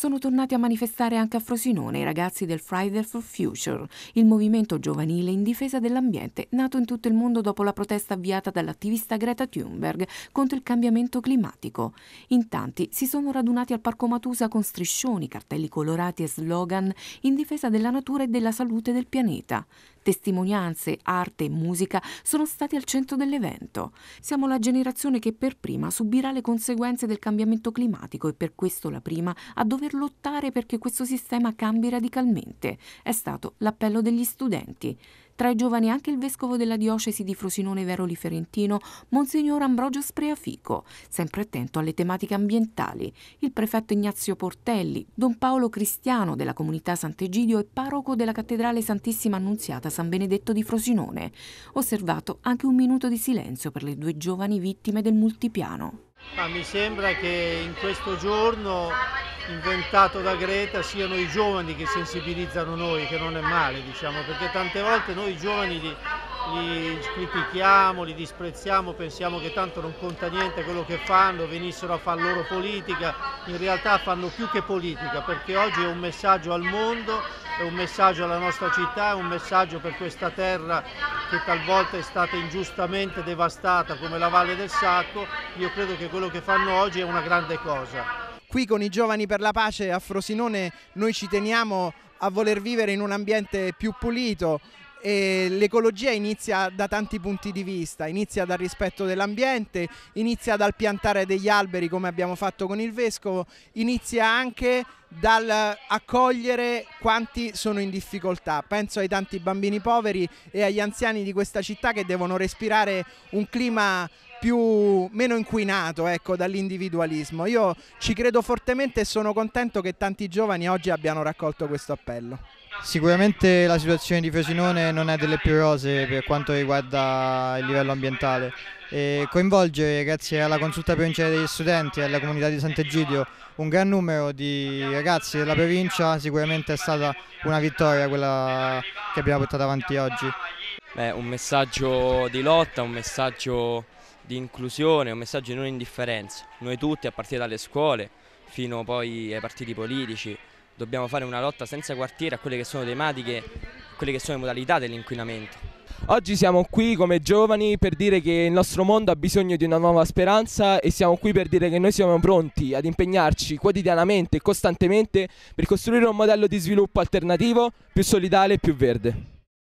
sono tornati a manifestare anche a Frosinone i ragazzi del Friday for Future, il movimento giovanile in difesa dell'ambiente nato in tutto il mondo dopo la protesta avviata dall'attivista Greta Thunberg contro il cambiamento climatico. In tanti si sono radunati al Parco Matusa con striscioni, cartelli colorati e slogan in difesa della natura e della salute del pianeta testimonianze, arte e musica sono stati al centro dell'evento. Siamo la generazione che per prima subirà le conseguenze del cambiamento climatico e per questo la prima a dover lottare perché questo sistema cambi radicalmente. È stato l'appello degli studenti. Tra i giovani anche il vescovo della diocesi di Frosinone Veroli Ferentino, Monsignor Ambrogio Spreafico, sempre attento alle tematiche ambientali, il prefetto Ignazio Portelli, Don Paolo Cristiano della comunità Sant'Egidio e parroco della cattedrale Santissima Annunziata San Benedetto di Frosinone. Osservato anche un minuto di silenzio per le due giovani vittime del multipiano. Ma mi sembra che in questo giorno inventato da Greta siano i giovani che sensibilizzano noi, che non è male diciamo, perché tante volte noi giovani li, li critichiamo, li disprezziamo, pensiamo che tanto non conta niente quello che fanno, venissero a far loro politica, in realtà fanno più che politica perché oggi è un messaggio al mondo, è un messaggio alla nostra città, è un messaggio per questa terra che talvolta è stata ingiustamente devastata come la Valle del Sacco, io credo che quello che fanno oggi è una grande cosa qui con i giovani per la pace a Frosinone noi ci teniamo a voler vivere in un ambiente più pulito e l'ecologia inizia da tanti punti di vista, inizia dal rispetto dell'ambiente, inizia dal piantare degli alberi come abbiamo fatto con il vescovo, inizia anche dal accogliere quanti sono in difficoltà. Penso ai tanti bambini poveri e agli anziani di questa città che devono respirare un clima più, meno inquinato ecco, dall'individualismo. Io ci credo fortemente e sono contento che tanti giovani oggi abbiano raccolto questo appello. Sicuramente la situazione di Frosinone non è delle più rose per quanto riguarda il livello ambientale. E coinvolgere, grazie alla consulta provinciale degli studenti e alla comunità di Sant'Egidio, un gran numero di ragazzi della provincia sicuramente è stata una vittoria quella che abbiamo portato avanti oggi. Beh, un messaggio di lotta, un messaggio di inclusione, un messaggio di non indifferenza. Noi tutti, a partire dalle scuole fino poi ai partiti politici, dobbiamo fare una lotta senza quartiere a quelle che sono tematiche, quelle che sono le modalità dell'inquinamento. Oggi siamo qui come giovani per dire che il nostro mondo ha bisogno di una nuova speranza e siamo qui per dire che noi siamo pronti ad impegnarci quotidianamente e costantemente per costruire un modello di sviluppo alternativo, più solidale e più verde.